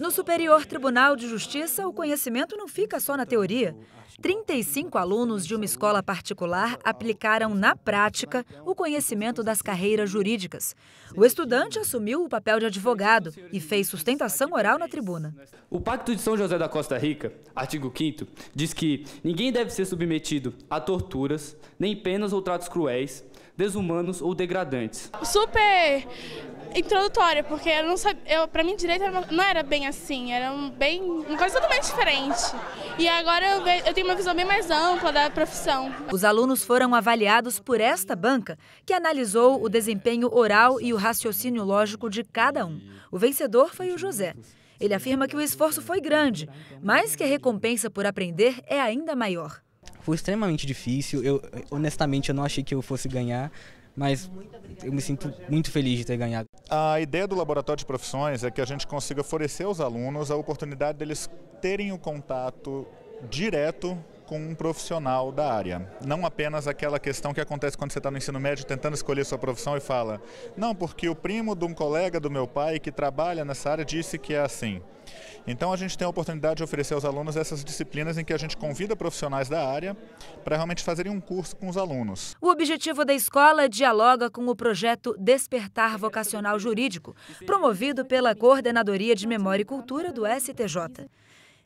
No Superior Tribunal de Justiça, o conhecimento não fica só na teoria. 35 alunos de uma escola particular aplicaram na prática o conhecimento das carreiras jurídicas. O estudante assumiu o papel de advogado e fez sustentação oral na tribuna. O Pacto de São José da Costa Rica, artigo 5, diz que ninguém deve ser submetido a torturas, nem penas ou tratos cruéis, desumanos ou degradantes. Super introdutória, porque eu não sabia, eu, pra mim direito não era bem assim, era um, bem, uma coisa totalmente diferente. E agora eu, ve, eu tenho uma visão bem mais ampla da profissão. Os alunos foram avaliados por esta banca, que analisou o desempenho oral e o raciocínio lógico de cada um. O vencedor foi o José. Ele afirma que o esforço foi grande, mas que a recompensa por aprender é ainda maior. Foi extremamente difícil. Eu, honestamente, eu não achei que eu fosse ganhar, mas eu me sinto muito feliz de ter ganhado. A ideia do Laboratório de Profissões é que a gente consiga oferecer aos alunos a oportunidade deles terem o contato direto com um profissional da área. Não apenas aquela questão que acontece quando você está no ensino médio tentando escolher sua profissão e fala, não, porque o primo de um colega do meu pai que trabalha nessa área disse que é assim. Então a gente tem a oportunidade de oferecer aos alunos essas disciplinas em que a gente convida profissionais da área para realmente fazerem um curso com os alunos. O objetivo da escola dialoga com o projeto Despertar Vocacional Jurídico, promovido pela Coordenadoria de Memória e Cultura do STJ.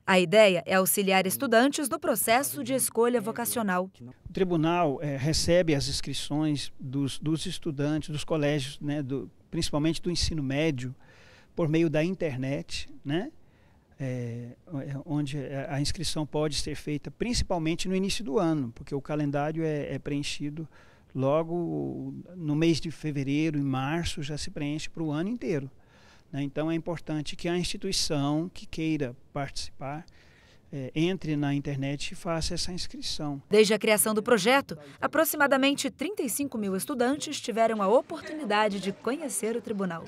A ideia é auxiliar estudantes no processo de escolha vocacional. O tribunal é, recebe as inscrições dos, dos estudantes, dos colégios, né, do, principalmente do ensino médio, por meio da internet, né, é, onde a inscrição pode ser feita principalmente no início do ano, porque o calendário é, é preenchido logo no mês de fevereiro e março, já se preenche para o ano inteiro. Né? Então é importante que a instituição que queira participar é, entre na internet e faça essa inscrição. Desde a criação do projeto, aproximadamente 35 mil estudantes tiveram a oportunidade de conhecer o tribunal.